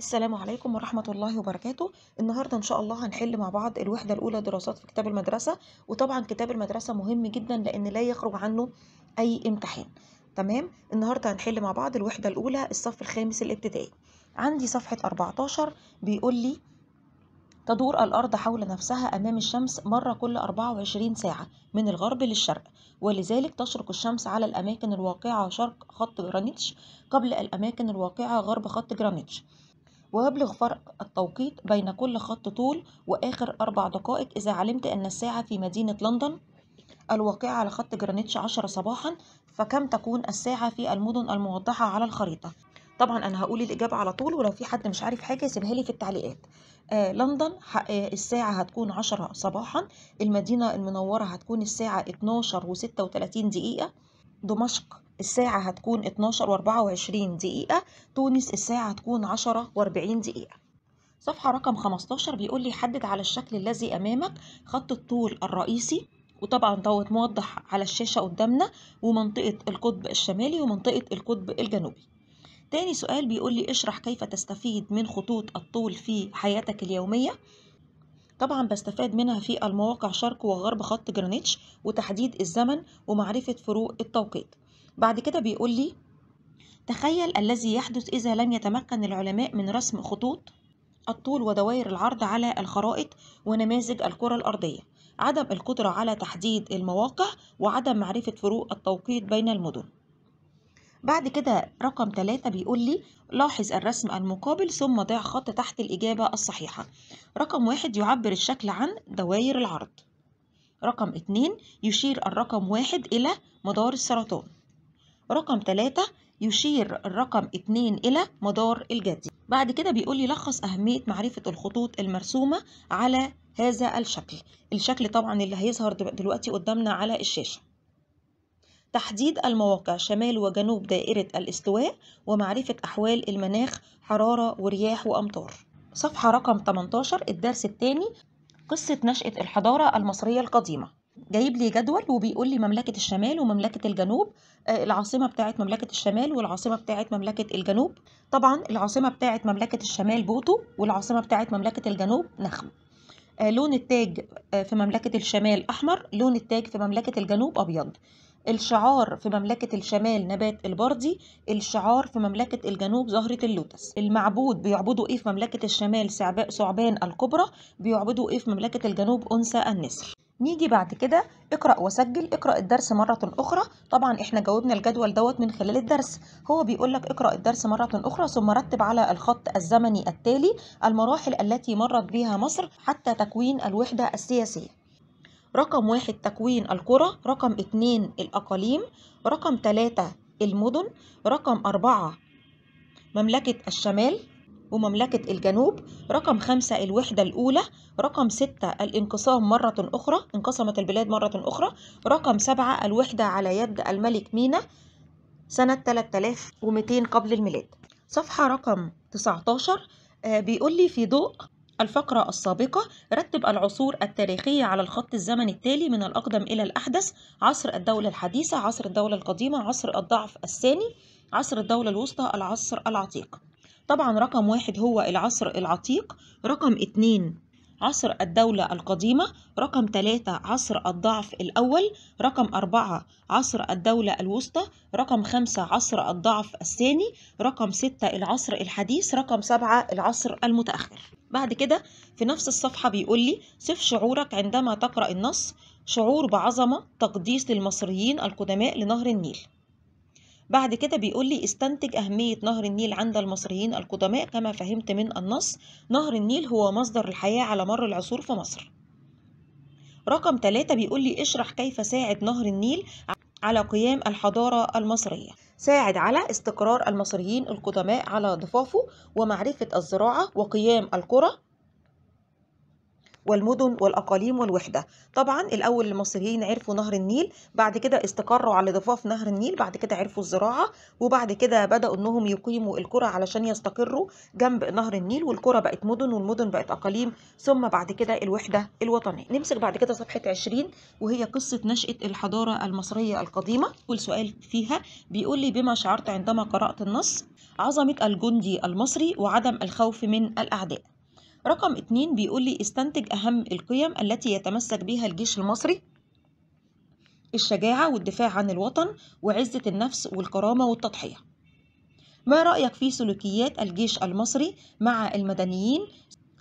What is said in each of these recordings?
السلام عليكم ورحمة الله وبركاته النهاردة إن شاء الله هنحل مع بعض الوحدة الأولى دراسات في كتاب المدرسة وطبعا كتاب المدرسة مهم جدا لأن لا يخرج عنه أي امتحان تمام النهاردة هنحل مع بعض الوحدة الأولى الصف الخامس الابتدائي عندي صفحة 14 بيقول لي تدور الأرض حول نفسها أمام الشمس مرة كل 24 ساعة من الغرب للشرق ولذلك تشرق الشمس على الأماكن الواقعة شرق خط جرانيتش قبل الأماكن الواقعة غرب خط جرانيتش وأبلغ فرق التوقيت بين كل خط طول وآخر أربع دقائق إذا علمت أن الساعة في مدينة لندن الواقعة على خط جرانيتش 10 صباحا فكم تكون الساعة في المدن الموضحة على الخريطة طبعا أنا هقول الإجابة على طول ولو في حد مش عارف حاجة سيبها لي في التعليقات آه لندن آه، الساعة هتكون عشرة صباحا المدينة المنورة هتكون الساعة 12 و36 دقيقة دمشق الساعة هتكون 12 و24 دقيقة تونس الساعة هتكون 10 و40 دقيقة صفحة رقم 15 بيقول لي حدد على الشكل الذي أمامك خط الطول الرئيسي وطبعا دوت موضح على الشاشة قدامنا ومنطقة القطب الشمالي ومنطقة القطب الجنوبي تاني سؤال بيقول لي اشرح كيف تستفيد من خطوط الطول في حياتك اليومية طبعا بستفاد منها في المواقع شرق وغرب خط جرانيتش وتحديد الزمن ومعرفة فروق التوقيت بعد كده بيقول لي تخيل الذي يحدث إذا لم يتمكن العلماء من رسم خطوط الطول ودوائر العرض على الخرائط ونماذج الكرة الأرضية عدم القدرة على تحديد المواقع وعدم معرفة فروق التوقيت بين المدن بعد كده رقم ثلاثة بيقول لي لاحظ الرسم المقابل ثم ضع خط تحت الإجابة الصحيحة رقم واحد يعبر الشكل عن دوائر العرض رقم اتنين يشير الرقم واحد إلى مدار السرطان رقم 3 يشير الرقم 2 إلى مدار الجدي بعد كده بيقول لي لخص أهمية معرفة الخطوط المرسومة على هذا الشكل الشكل طبعا اللي هيظهر دلوقتي قدامنا على الشاشة تحديد المواقع شمال وجنوب دائرة الاستواء ومعرفة أحوال المناخ حرارة ورياح وأمطار صفحة رقم 18 الدرس الثاني قصة نشأة الحضارة المصرية القديمة جايب لي جدول وبيقول لي مملكة الشمال ومملكة الجنوب آه، العاصمة بتاعت مملكة الشمال والعاصمة بتاعت مملكة الجنوب طبعا العاصمة بتاعت مملكة الشمال بوتو والعاصمة بتاعت مملكة الجنوب نخم آه، لون التاج آه، في مملكة الشمال أحمر لون التاج في مملكة الجنوب أبيض الشعار في مملكة الشمال نبات البردي الشعار في مملكة الجنوب زهرة اللوتس المعبود بيعبدوا إيه في مملكة الشمال ثعبان الكبرى بيعبدوا إيه في مملكة الجنوب أنثى النسر نيجي بعد كده اقرأ وسجل اقرأ الدرس مرة أخرى طبعا احنا جاوبنا الجدول دوت من خلال الدرس هو بيقول لك اقرأ الدرس مرة أخرى ثم رتب على الخط الزمني التالي المراحل التي مرت بها مصر حتى تكوين الوحدة السياسية رقم واحد تكوين القرى رقم اتنين الأقاليم رقم تلاتة المدن رقم أربعة مملكة الشمال ومملكة الجنوب رقم خمسة الوحدة الأولى رقم ستة الانقسام مرة أخرى انقسمت البلاد مرة أخرى رقم سبعة الوحدة على يد الملك مينا سنة 3200 قبل الميلاد صفحة رقم 19 آه، بيقول لي في ضوء الفقرة السابقة رتب العصور التاريخية على الخط الزمني التالي من الأقدم إلى الأحدث عصر الدولة الحديثة عصر الدولة القديمة عصر الضعف الثاني عصر الدولة الوسطى العصر العتيق طبعا رقم واحد هو العصر العتيق رقم اتنين عصر الدولة القديمة رقم تلاتة عصر الضعف الأول رقم أربعة عصر الدولة الوسطى رقم خمسة عصر الضعف الثاني رقم ستة العصر الحديث رقم سبعة العصر المتأخر بعد كده في نفس الصفحة بيقول لي صف شعورك عندما تقرأ النص شعور بعظمة تقديس للمصريين القدماء لنهر النيل بعد كده بيقول لي استنتج أهمية نهر النيل عند المصريين القدماء كما فهمت من النص نهر النيل هو مصدر الحياة على مر العصور في مصر رقم 3 بيقول لي اشرح كيف ساعد نهر النيل على قيام الحضارة المصرية ساعد على استقرار المصريين القدماء على ضفافه ومعرفة الزراعة وقيام القرى والمدن والأقاليم والوحدة طبعا الأول المصريين عرفوا نهر النيل بعد كده استقروا على ضفاف نهر النيل بعد كده عرفوا الزراعة وبعد كده بدأوا أنهم يقيموا القرى علشان يستقروا جنب نهر النيل والقرى بقت مدن والمدن بقت أقاليم ثم بعد كده الوحدة الوطنية نمسك بعد كده صفحة 20 وهي قصة نشأة الحضارة المصرية القديمة والسؤال فيها بيقول لي بما شعرت عندما قرأت النص عظمة الجندي المصري وعدم الخوف من الأعداء رقم اتنين بيقول لي استنتج أهم القيم التي يتمسك بها الجيش المصري الشجاعة والدفاع عن الوطن وعزة النفس والكرامة والتضحية ما رأيك في سلوكيات الجيش المصري مع المدنيين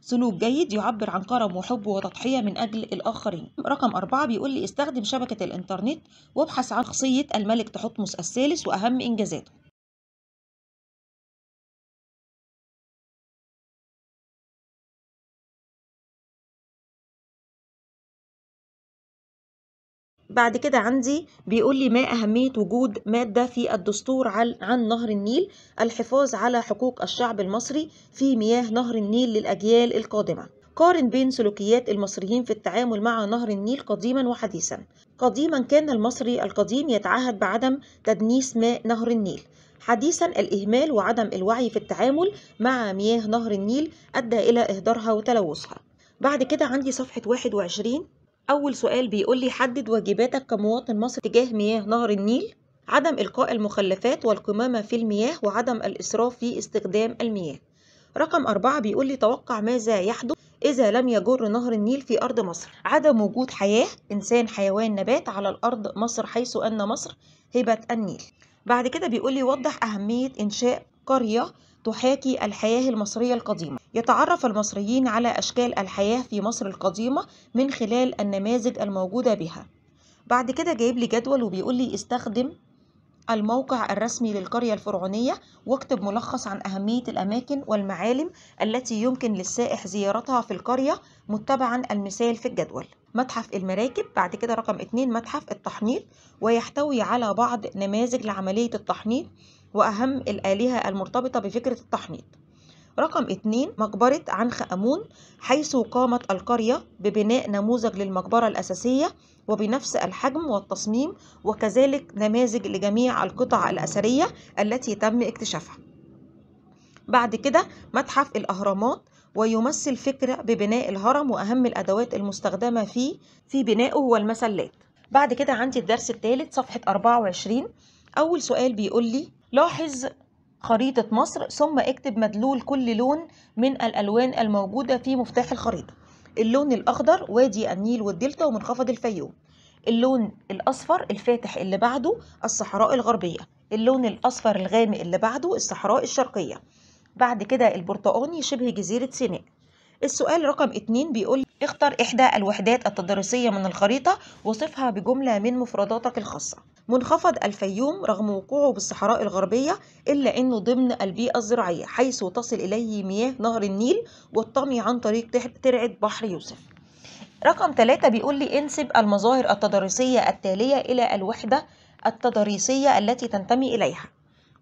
سلوك جيد يعبر عن كرم وحب وتضحية من أجل الآخرين رقم أربعة بيقول لي استخدم شبكة الإنترنت وابحث عن شخصية الملك تحتمس الثالث وأهم إنجازاته بعد كده عندي بيقول لي ما أهمية وجود مادة في الدستور عن نهر النيل الحفاظ على حقوق الشعب المصري في مياه نهر النيل للأجيال القادمة قارن بين سلوكيات المصريين في التعامل مع نهر النيل قديما وحديثا قديما كان المصري القديم يتعهد بعدم تدنيس ماء نهر النيل حديثا الإهمال وعدم الوعي في التعامل مع مياه نهر النيل أدى إلى إهدارها وتلوثها بعد كده عندي صفحة 21 أول سؤال بيقول لي حدد واجباتك كمواطن مصري تجاه مياه نهر النيل عدم إلقاء المخلفات والقمامة في المياه وعدم الإسراف في استخدام المياه رقم أربعة بيقول لي توقع ماذا يحدث إذا لم يجر نهر النيل في أرض مصر عدم وجود حياة إنسان حيوان نبات على الأرض مصر حيث أن مصر هبة النيل بعد كده بيقول لي وضح أهمية إنشاء قرية تحاكي الحياة المصرية القديمة يتعرف المصريين على أشكال الحياة في مصر القديمة من خلال النماذج الموجودة بها بعد كده جايب لي جدول وبيقول لي استخدم الموقع الرسمي للقرية الفرعونية واكتب ملخص عن أهمية الأماكن والمعالم التي يمكن للسائح زيارتها في القرية متبعا المثال في الجدول متحف المراكب بعد كده رقم 2 متحف التحنيط ويحتوي على بعض نماذج لعملية التحنيط وأهم الآلهة المرتبطة بفكرة التحنيط رقم 2 مقبرة عنخ أمون حيث قامت القرية ببناء نموذج للمقبرة الأساسية وبنفس الحجم والتصميم وكذلك نماذج لجميع القطع الأثرية التي تم اكتشافها بعد كده متحف الأهرامات ويمثل فكرة ببناء الهرم وأهم الأدوات المستخدمة فيه في بنائه والمسلات بعد كده عندي الدرس الثالث صفحة 24 أول سؤال بيقول لي لاحظ خريطة مصر ثم اكتب مدلول كل لون من الألوان الموجودة في مفتاح الخريطة اللون الأخضر وادي النيل والدلتا ومنخفض الفيوم اللون الأصفر الفاتح اللي بعده الصحراء الغربية اللون الأصفر الغامق اللي بعده الصحراء الشرقية بعد كده البرتقاني شبه جزيرة سيناء السؤال رقم اتنين بيقول اختر إحدى الوحدات التدريسية من الخريطة وصفها بجملة من مفرداتك الخاصة منخفض الفيوم رغم وقوعه بالصحراء الغربية إلا أنه ضمن البيئة الزراعية حيث تصل إليه مياه نهر النيل والطمي عن طريق ترعة بحر يوسف رقم ثلاثة بيقول لي انسب المظاهر التضاريسية التالية إلى الوحدة التضاريسية التي تنتمي إليها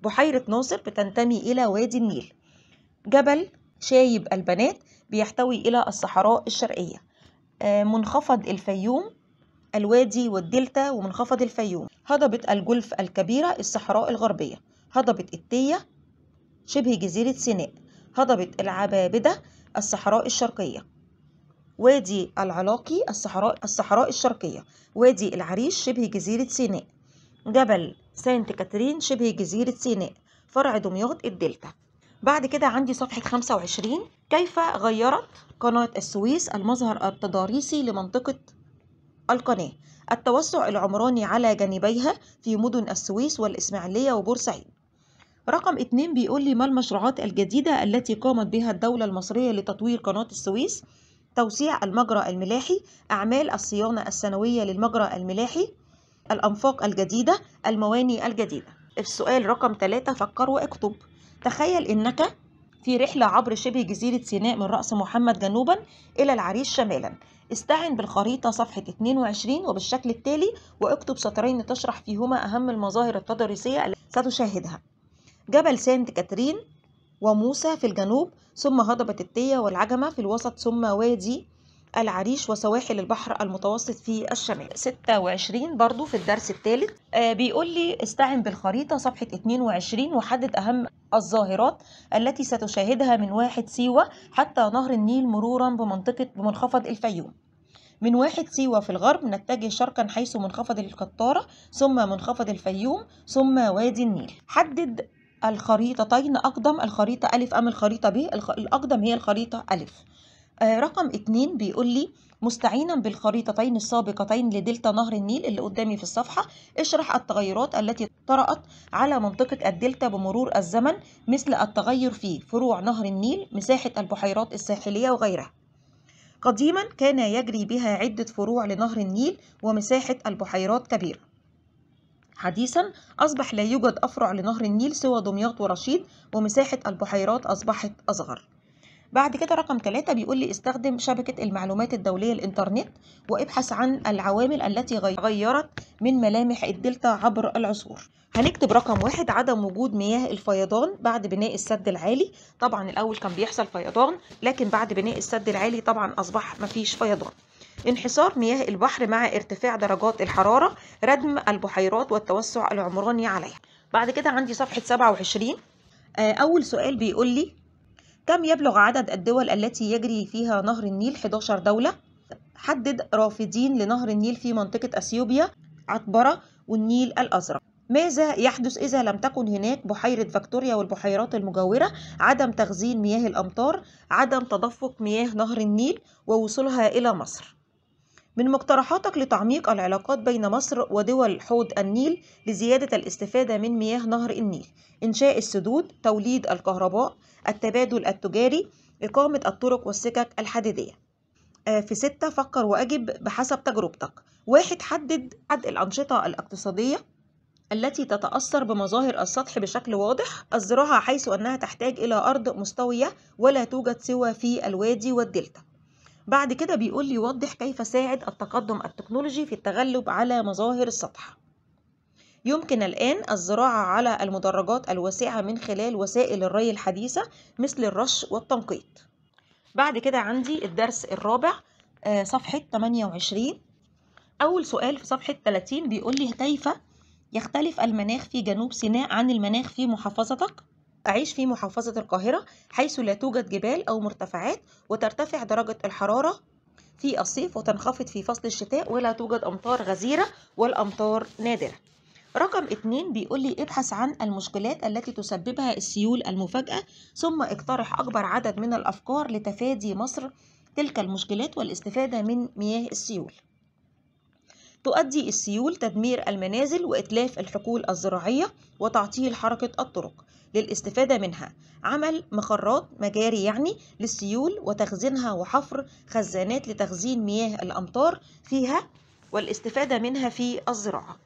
بحيرة ناصر بتنتمي إلى وادي النيل جبل شايب البنات بيحتوي إلى الصحراء الشرقية آه، منخفض الفيوم الوادي والدلتا ومنخفض الفيوم هضبة الجلف الكبيرة الصحراء الغربية هضبة التية شبه جزيرة سيناء هضبة العبابدة الصحراء الشرقية وادي العلاقي الصحراء الصحراء الشرقية وادي العريش شبه جزيرة سيناء جبل سانت كاترين شبه جزيرة سيناء فرع دمياط الدلتا بعد كده عندي صفحة 25 كيف غيرت قناة السويس المظهر التضاريسي لمنطقة القناة التوسع العمراني على جانبيها في مدن السويس والإسماعيلية وبورسعيد رقم اتنين بيقول لي ما المشروعات الجديدة التي قامت بها الدولة المصرية لتطوير قناة السويس توسيع المجرى الملاحي أعمال الصيانة السنوية للمجرى الملاحي الأنفاق الجديدة المواني الجديدة السؤال رقم ثلاثة فكر واكتب تخيل إنك في رحلة عبر شبه جزيرة سيناء من رأس محمد جنوبا إلى العريش شمالا استعن بالخريطة صفحة 22 وبالشكل التالي واكتب سطرين تشرح فيهما أهم المظاهر التضاريسية التي ستشاهدها جبل سانت كاترين وموسى في الجنوب ثم هضبة التية والعجمة في الوسط ثم وادي العريش وسواحل البحر المتوسط في الشمال 26 برضو في الدرس الثالث آه، بيقول لي استعن بالخريطة صفحة 22 وحدد أهم الظاهرات التي ستشاهدها من واحد سيوة حتى نهر النيل مرورا بمنطقة بمنخفض الفيوم من واحد سيوة في الغرب نتجه شرقا حيث منخفض القطارة ثم منخفض الفيوم ثم وادي النيل حدد الخريطتين أقدم الخريطة ألف أم الخريطة ب الأقدم هي الخريطة ألف آه، رقم اتنين بيقول لي مستعينا بالخريطتين السابقتين لدلتا نهر النيل اللي قدامي في الصفحة اشرح التغيرات التي طرأت على منطقة الدلتا بمرور الزمن مثل التغير في فروع نهر النيل مساحة البحيرات الساحلية وغيرها قديما كان يجري بها عدة فروع لنهر النيل ومساحة البحيرات كبيرة حديثا أصبح لا يوجد أفرع لنهر النيل سوى دمياط ورشيد ومساحة البحيرات أصبحت أصغر بعد كده رقم ثلاثة بيقول لي استخدم شبكة المعلومات الدولية الإنترنت وابحث عن العوامل التي غيرت من ملامح الدلتا عبر العصور هنكتب رقم واحد عدم وجود مياه الفيضان بعد بناء السد العالي طبعا الأول كان بيحصل فيضان لكن بعد بناء السد العالي طبعا أصبح مفيش فيضان انحسار مياه البحر مع ارتفاع درجات الحرارة ردم البحيرات والتوسع العمراني عليها بعد كده عندي صفحة 27 آه، أول سؤال بيقول لي كم يبلغ عدد الدول التي يجري فيها نهر النيل 11 دولة حدد رافدين لنهر النيل في منطقة أثيوبيا عطبرة والنيل الأزرق ماذا يحدث إذا لم تكن هناك بحيرة فيكتوريا والبحيرات المجاورة عدم تخزين مياه الأمطار عدم تدفق مياه نهر النيل ووصولها إلى مصر من مقترحاتك لتعميق العلاقات بين مصر ودول حوض النيل لزيادة الاستفادة من مياه نهر النيل إنشاء السدود توليد الكهرباء التبادل التجاري إقامة الطرق والسكك الحديدية آه، في ستة فكر وأجب بحسب تجربتك واحد حدد عد الأنشطة الاقتصادية التي تتأثر بمظاهر السطح بشكل واضح الزراعة حيث أنها تحتاج إلى أرض مستوية ولا توجد سوى في الوادي والدلتا بعد كده بيقول لي يوضح كيف ساعد التقدم التكنولوجي في التغلب على مظاهر السطح يمكن الآن الزراعة على المدرجات الواسعة من خلال وسائل الري الحديثة مثل الرش والتنقيط بعد كده عندي الدرس الرابع آه، صفحة 28 أول سؤال في صفحة 30 بيقول لي كيف يختلف المناخ في جنوب سيناء عن المناخ في محافظتك أعيش في محافظة القاهرة حيث لا توجد جبال أو مرتفعات وترتفع درجة الحرارة في الصيف وتنخفض في فصل الشتاء ولا توجد أمطار غزيرة والأمطار نادرة رقم اتنين بيقول لي ابحث عن المشكلات التي تسببها السيول المفاجأة ثم اقترح أكبر عدد من الأفكار لتفادي مصر تلك المشكلات والاستفادة من مياه السيول تؤدي السيول تدمير المنازل وإتلاف الحقول الزراعية وتعطيل حركة الطرق للاستفادة منها عمل مخرات مجاري يعني للسيول وتخزينها وحفر خزانات لتخزين مياه الأمطار فيها والاستفادة منها في الزراعة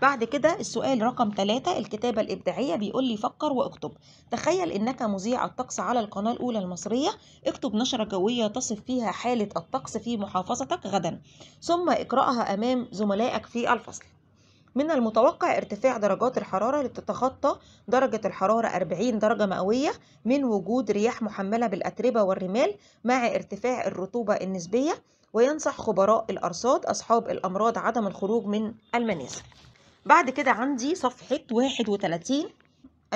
بعد كده السؤال رقم ثلاثة الكتابة الإبداعية بيقول لي فكر واكتب تخيل إنك مذيع الطقس على القناة الأولى المصرية اكتب نشرة جوية تصف فيها حالة الطقس في محافظتك غدا ثم اقرأها أمام زملائك في الفصل من المتوقع ارتفاع درجات الحرارة لتتخطى درجة الحرارة 40 درجة مئوية من وجود رياح محملة بالأتربة والرمال مع ارتفاع الرطوبة النسبية وينصح خبراء الأرصاد أصحاب الأمراض عدم الخروج من المنازل بعد كده عندي صفحة 31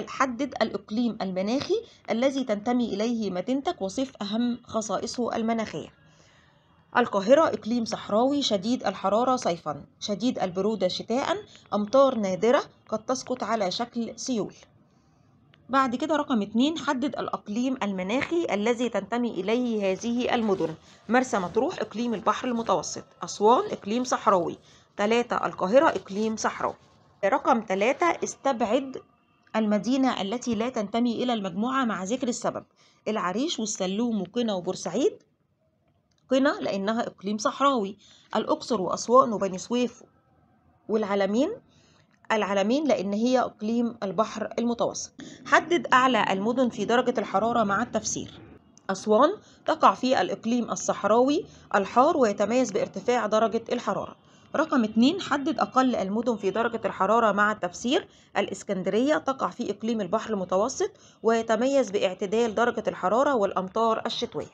حدد الإقليم المناخي الذي تنتمي إليه مدينتك وصف أهم خصائصه المناخية القاهرة إقليم صحراوي شديد الحرارة صيفا شديد البرودة شتاء أمطار نادرة قد تسقط على شكل سيول بعد كده رقم اتنين حدد الأقليم المناخي الذي تنتمي إليه هذه المدن مرسى مطروح إقليم البحر المتوسط أسوان إقليم صحراوي 3 القاهرة إقليم صحراء رقم 3 استبعد المدينة التي لا تنتمي إلى المجموعة مع ذكر السبب العريش والسلوم وقنا وبورسعيد قنا لأنها إقليم صحراوي الأقصر وأسوان وبني سويف والعلمين العلمين لأن هي إقليم البحر المتوسط حدد أعلى المدن في درجة الحرارة مع التفسير أسوان تقع في الإقليم الصحراوي الحار ويتميز بارتفاع درجة الحرارة رقم 2 حدد أقل المدن في درجة الحرارة مع التفسير الإسكندرية تقع في إقليم البحر المتوسط ويتميز باعتدال درجة الحرارة والأمطار الشتوية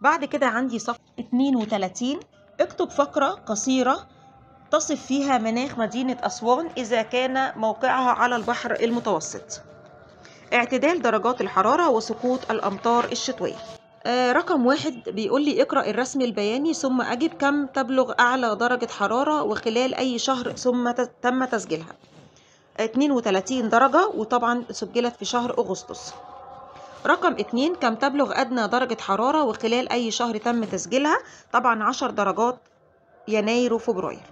بعد كده عندي صفحة 32 اكتب فقرة قصيرة تصف فيها مناخ مدينة أسوان إذا كان موقعها على البحر المتوسط اعتدال درجات الحرارة وسقوط الأمطار الشتوية آه، رقم واحد بيقول لي اقرأ الرسم البياني ثم أجب كم تبلغ أعلى درجة حرارة وخلال أي شهر ثم تم تسجيلها 32 درجة وطبعا سجلت في شهر أغسطس رقم اتنين كم تبلغ أدنى درجة حرارة وخلال أي شهر تم تسجيلها طبعا عشر درجات يناير وفبراير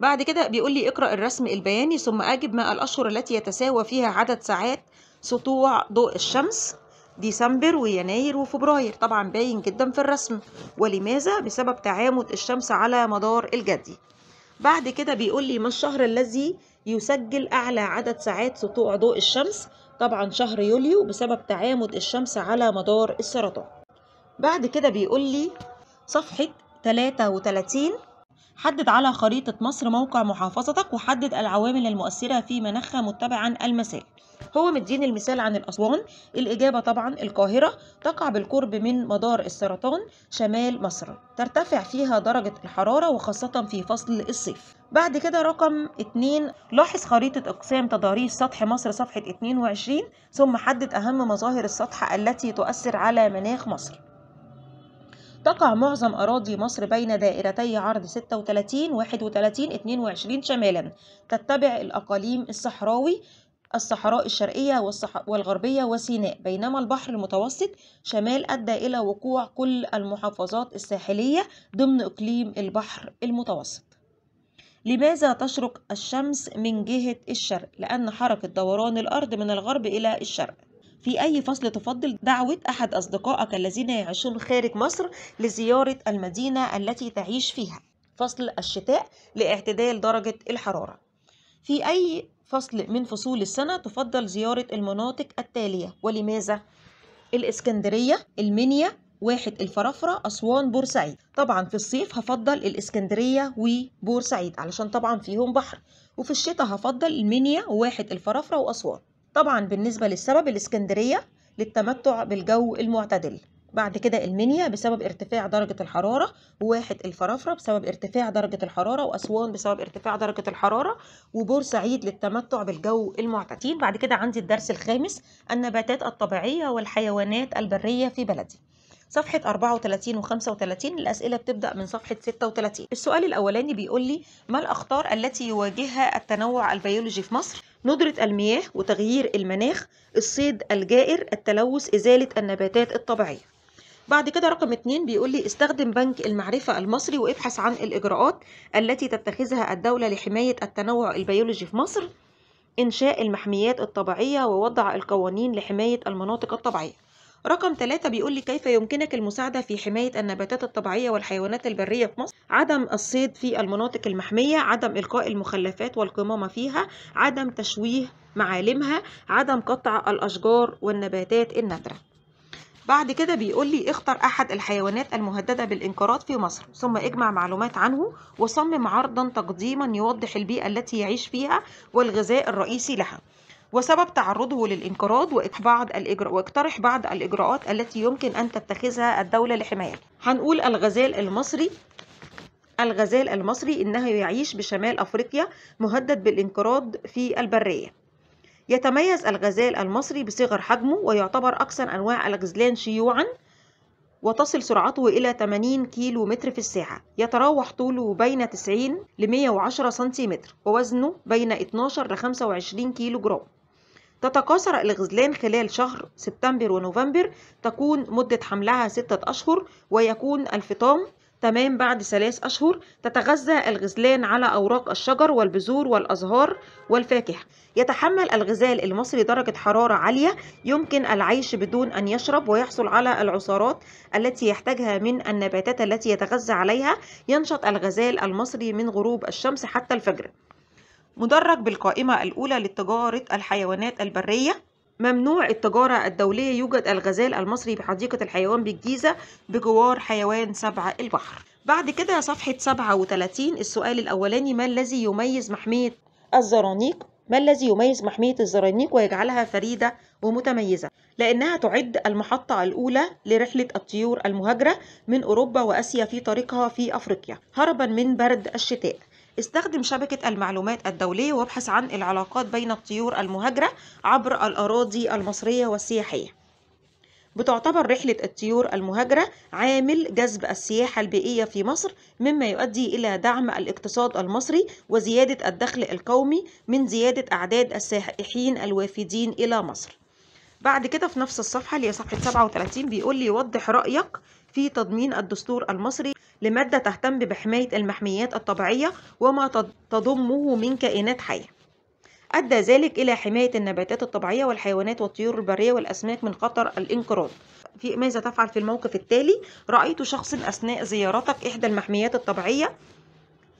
بعد كده بيقول لي اقرأ الرسم البياني ثم أجب ما الأشهر التي يتساوى فيها عدد ساعات سطوع ضوء الشمس ديسمبر ويناير وفبراير طبعا باين جدا في الرسم ولماذا بسبب تعامد الشمس على مدار الجدي بعد كده بيقول لي ما الشهر الذي يسجل اعلى عدد ساعات سطوع ضوء الشمس طبعا شهر يوليو بسبب تعامد الشمس على مدار السرطان بعد كده بيقول لي صفحه 33 حدد على خريطة مصر موقع محافظتك وحدد العوامل المؤثرة في مناخها متبعا المسائل هو مدين المثال عن الأسوان الإجابة طبعا القاهرة تقع بالقرب من مدار السرطان شمال مصر ترتفع فيها درجة الحرارة وخاصة في فصل الصيف بعد كده رقم 2 لاحظ خريطة أقسام تضاريس سطح مصر صفحة 22 ثم حدد أهم مظاهر السطح التي تؤثر على مناخ مصر تقع معظم أراضي مصر بين دائرتي عرض 36 31 22 شمالا تتبع الأقاليم الصحراوي الصحراء الشرقية والصح... والغربية وسيناء بينما البحر المتوسط شمال أدى إلى وقوع كل المحافظات الساحلية ضمن إقليم البحر المتوسط لماذا تشرق الشمس من جهة الشرق؟ لأن حركة دوران الأرض من الغرب إلى الشرق في أي فصل تفضل دعوة أحد أصدقائك الذين يعيشون خارج مصر لزيارة المدينة التي تعيش فيها فصل الشتاء لاعتدال درجة الحرارة في أي فصل من فصول السنة تفضل زيارة المناطق التالية ولماذا؟ الإسكندرية، المنيا، واحد الفرافرة، أسوان، بورسعيد طبعا في الصيف هفضل الإسكندرية وبورسعيد علشان طبعا فيهم بحر وفي الشتاء هفضل المنيا واحد الفرافرة وأسوان طبعا بالنسبة للسبب الإسكندرية للتمتع بالجو المعتدل بعد كده المنيا بسبب ارتفاع درجة الحرارة وواحد الفرافرة بسبب ارتفاع درجة الحرارة وأسوان بسبب ارتفاع درجة الحرارة وبورسعيد للتمتع بالجو المعتدل بعد كده عندي الدرس الخامس النباتات الطبيعية والحيوانات البرية في بلدي صفحة 34 و 35 الأسئلة بتبدأ من صفحة 36 السؤال الأولاني بيقول لي ما الأخطار التي يواجهها التنوع البيولوجي في مصر؟ ندرة المياه وتغيير المناخ الصيد الجائر التلوث إزالة النباتات الطبيعية بعد كده رقم اتنين بيقول لي استخدم بنك المعرفة المصري وابحث عن الإجراءات التي تتخذها الدولة لحماية التنوع البيولوجي في مصر إنشاء المحميات الطبيعية ووضع القوانين لحماية المناطق الطبيعية رقم 3 بيقول لي كيف يمكنك المساعدة في حماية النباتات الطبيعية والحيوانات البرية في مصر عدم الصيد في المناطق المحمية عدم إلقاء المخلفات والقمامة فيها عدم تشويه معالمها عدم قطع الأشجار والنباتات النادرة بعد كده بيقول لي اختر أحد الحيوانات المهددة بالانقراض في مصر ثم اجمع معلومات عنه وصمم عرضا تقديما يوضح البيئة التي يعيش فيها والغذاء الرئيسي لها وسبب تعرضه للانقراض بعض الإجراء واقترح بعض الإجراءات التي يمكن أن تتخذها الدولة لحمايته هنقول الغزال المصري الغزال المصري إنه يعيش بشمال أفريقيا مهدد بالانقراض في البرية يتميز الغزال المصري بصغر حجمه ويعتبر أكثر أنواع الغزلان شيوعاً وتصل سرعته إلى 80 كيلو متر في الساعة يتراوح طوله بين 90 ل 110 سنتيمتر ووزنه بين 12 ل 25 كيلو جرام تتكاثر الغزلان خلال شهر سبتمبر ونوفمبر تكون مدة حملها ستة أشهر ويكون الفطام تمام بعد ثلاث أشهر تتغذى الغزلان على أوراق الشجر والبذور والأزهار والفاكهة يتحمل الغزال المصري درجة حرارة عالية يمكن العيش بدون أن يشرب ويحصل على العصارات التي يحتاجها من النباتات التي يتغذى عليها ينشط الغزال المصري من غروب الشمس حتى الفجر مدرج بالقائمة الأولى لتجارة الحيوانات البرية ممنوع التجارة الدولية يوجد الغزال المصري بحديقة الحيوان بالجيزة بجوار حيوان سبع البحر بعد كده صفحة 37 السؤال الأولاني ما الذي يميز محمية الزرانيق ما الذي يميز محمية الزرانيق ويجعلها فريدة ومتميزة؟ لأنها تعد المحطة الأولى لرحلة الطيور المهاجرة من أوروبا وآسيا في طريقها في أفريقيا هربا من برد الشتاء استخدم شبكة المعلومات الدولية وابحث عن العلاقات بين الطيور المهاجرة عبر الأراضي المصرية والسياحية بتعتبر رحلة الطيور المهاجرة عامل جذب السياحة البيئية في مصر مما يؤدي إلى دعم الاقتصاد المصري وزيادة الدخل القومي من زيادة أعداد السائحين الوافدين إلى مصر بعد كده في نفس الصفحة اللي هي صفحة 37 بيقول لي وضح رأيك في تضمين الدستور المصري لمادة تهتم بحماية المحميات الطبيعية وما تضمه من كائنات حية أدى ذلك إلى حماية النباتات الطبيعية والحيوانات والطيور البرية والأسماك من خطر الانقراض في ماذا تفعل في الموقف التالي رأيت شخصا أثناء زيارتك إحدى المحميات الطبيعية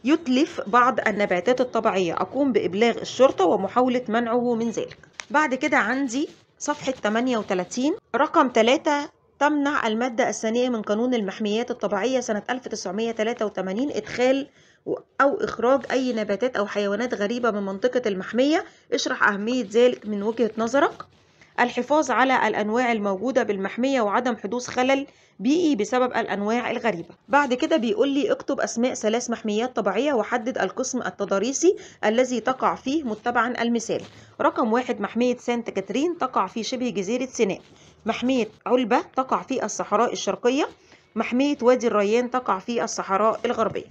يتلف بعض النباتات الطبيعية أقوم بإبلاغ الشرطة ومحاولة منعه من ذلك بعد كده عندي صفحة 38 رقم 3 تمنع المادة الثانية من قانون المحميات الطبيعية سنة 1983 إدخال أو إخراج أي نباتات أو حيوانات غريبة من منطقة المحمية اشرح أهمية ذلك من وجهة نظرك الحفاظ على الأنواع الموجودة بالمحمية وعدم حدوث خلل بيئي بسبب الأنواع الغريبة بعد كده بيقول لي اكتب أسماء ثلاث محميات طبيعية وحدد القسم التضاريسي الذي تقع فيه متبعا المثال رقم واحد محمية سانت كاترين تقع في شبه جزيرة سيناء محمية علبة تقع في الصحراء الشرقية محمية وادي الريان تقع في الصحراء الغربية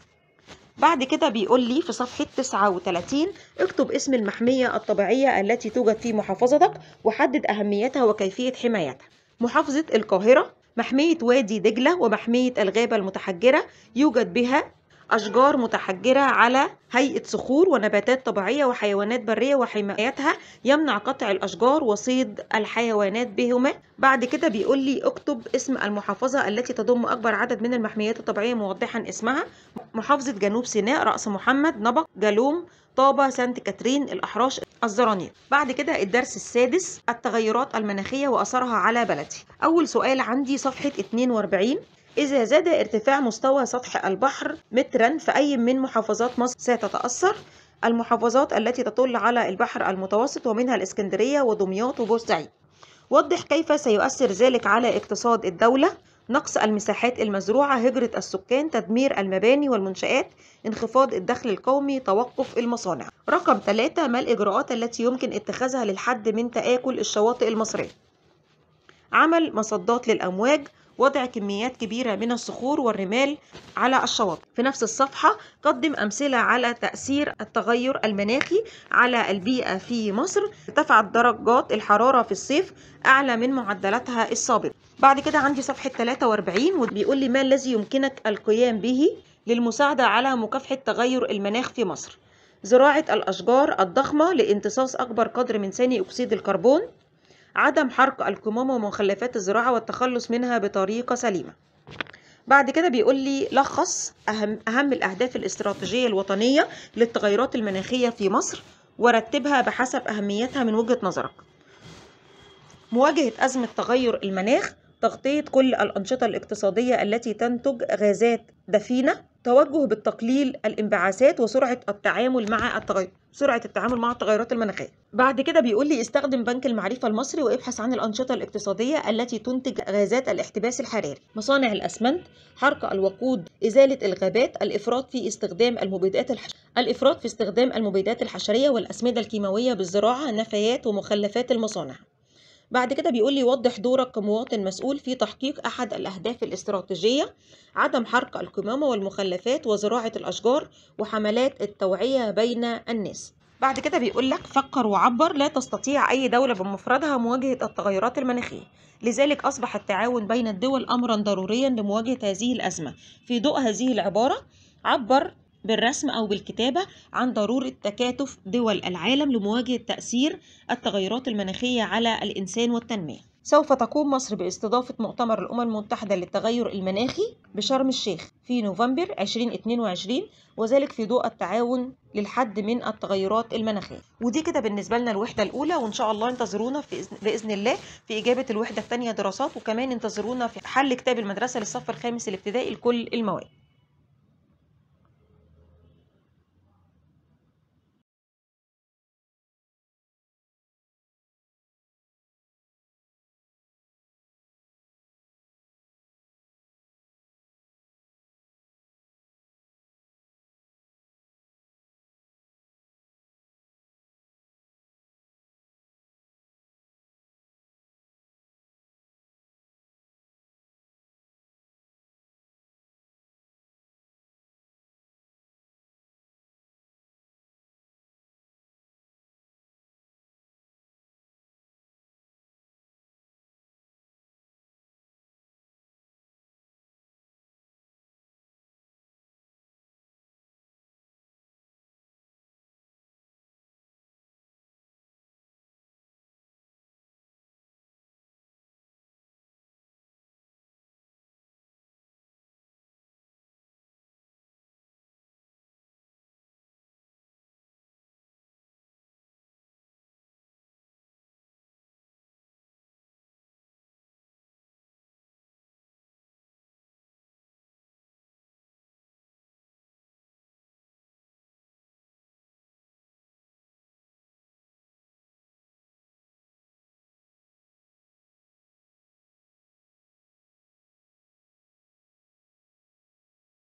بعد كده بيقول لي في صفحة 39 اكتب اسم المحمية الطبيعية التي توجد في محافظتك وحدد أهميتها وكيفية حمايتها محافظة القاهرة محمية وادي دجلة ومحمية الغابة المتحجرة يوجد بها أشجار متحجرة على هيئة صخور ونباتات طبيعية وحيوانات برية وحمايتها يمنع قطع الأشجار وصيد الحيوانات بهما بعد كده بيقول لي اكتب اسم المحافظة التي تضم أكبر عدد من المحميات الطبيعية موضحا اسمها محافظة جنوب سيناء رأس محمد نبق جالوم طابة سانت كاترين الأحراش الزرانير بعد كده الدرس السادس التغيرات المناخية وأثرها على بلدي أول سؤال عندي صفحة 42 إذا زاد ارتفاع مستوى سطح البحر مترا في أي من محافظات مصر ستتأثر المحافظات التي تطل على البحر المتوسط ومنها الإسكندرية ودمياط وبورسعيد وضح كيف سيؤثر ذلك على اقتصاد الدولة نقص المساحات المزروعة هجرة السكان تدمير المباني والمنشآت انخفاض الدخل القومي توقف المصانع رقم 3 ما الإجراءات التي يمكن اتخاذها للحد من تآكل الشواطئ المصرية عمل مصدات للأمواج وضع كميات كبيرة من الصخور والرمال على الشواطئ في نفس الصفحة قدم أمثلة على تأثير التغير المناخي على البيئة في مصر ارتفعت درجات الحرارة في الصيف أعلى من معدلاتها السابقة بعد كده عندي صفحة 43 وبيقول لي ما الذي يمكنك القيام به للمساعدة على مكافحة تغير المناخ في مصر زراعة الأشجار الضخمة لامتصاص أكبر قدر من ثاني أكسيد الكربون عدم حرق الكمام ومخلفات الزراعة والتخلص منها بطريقة سليمة بعد كده بيقول لي لخص أهم, أهم الأهداف الاستراتيجية الوطنية للتغيرات المناخية في مصر ورتبها بحسب أهميتها من وجهة نظرك مواجهة أزمة تغير المناخ تغطية كل الأنشطة الاقتصادية التي تنتج غازات دفينة توجه بالتقليل الانبعاثات وسرعة التعامل مع التغير سرعة التعامل مع التغيرات المناخية بعد كده بيقول لي استخدم بنك المعرفة المصري وابحث عن الأنشطة الاقتصادية التي تنتج غازات الاحتباس الحراري مصانع الأسمنت حرق الوقود إزالة الغابات الإفراط في استخدام المبيدات الحش... الإفراط في استخدام المبيدات الحشرية والأسمدة الكيماوية بالزراعة نفايات ومخلفات المصانع بعد كده بيقول لي وضح دورك كمواطن مسؤول في تحقيق أحد الأهداف الاستراتيجية عدم حرق القمامة والمخلفات وزراعة الأشجار وحملات التوعية بين الناس بعد كده بيقول لك فكر وعبر لا تستطيع أي دولة بمفردها مواجهة التغيرات المناخية لذلك أصبح التعاون بين الدول أمرا ضروريا لمواجهة هذه الأزمة في ضوء هذه العبارة عبر بالرسم أو بالكتابة عن ضرورة تكاتف دول العالم لمواجهة تأثير التغيرات المناخية على الإنسان والتنمية سوف تقوم مصر باستضافة مؤتمر الأمم المتحدة للتغير المناخي بشرم الشيخ في نوفمبر 2022 وذلك في ضوء التعاون للحد من التغيرات المناخية ودي كده بالنسبة لنا الوحدة الأولى وإن شاء الله انتظرونا في بإذن الله في إجابة الوحدة الثانية دراسات وكمان انتظرونا في حل كتاب المدرسة للصف الخامس الابتدائي لكل المواد